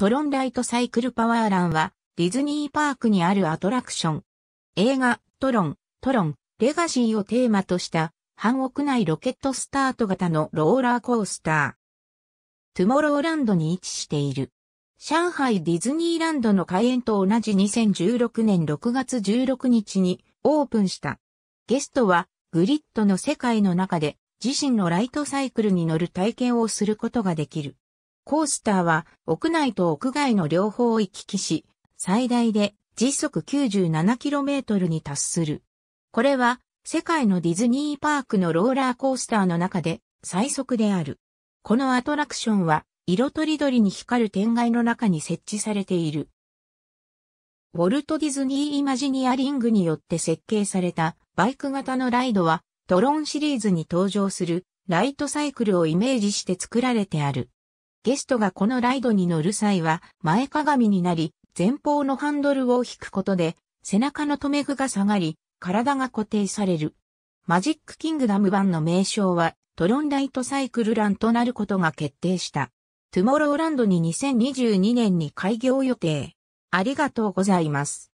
トロンライトサイクルパワーランは、ディズニーパークにあるアトラクション。映画、トロン、トロン、レガシーをテーマとした、半屋内ロケットスタート型のローラーコースター。トゥモローランドに位置している。上海ディズニーランドの開園と同じ2016年6月16日にオープンした。ゲストはグリッドの世界の中で自身のライトサイクルに乗る体験をすることができる。コースターは屋内と屋外の両方を行き来し、最大で時速 97km に達する。これは世界のディズニーパークのローラーコースターの中で最速である。このアトラクションは色とりどりに光る天外の中に設置されている。ウォルト・ディズニー・イマジニアリングによって設計されたバイク型のライドはトロンシリーズに登場するライトサイクルをイメージして作られてある。ゲストがこのライドに乗る際は前かがみになり、前方のハンドルを引くことで、背中の留め具が下がり、体が固定される。マジックキングダム版の名称は、トロンライトサイクルランとなることが決定した。トゥモローランドに2022年に開業予定。ありがとうございます。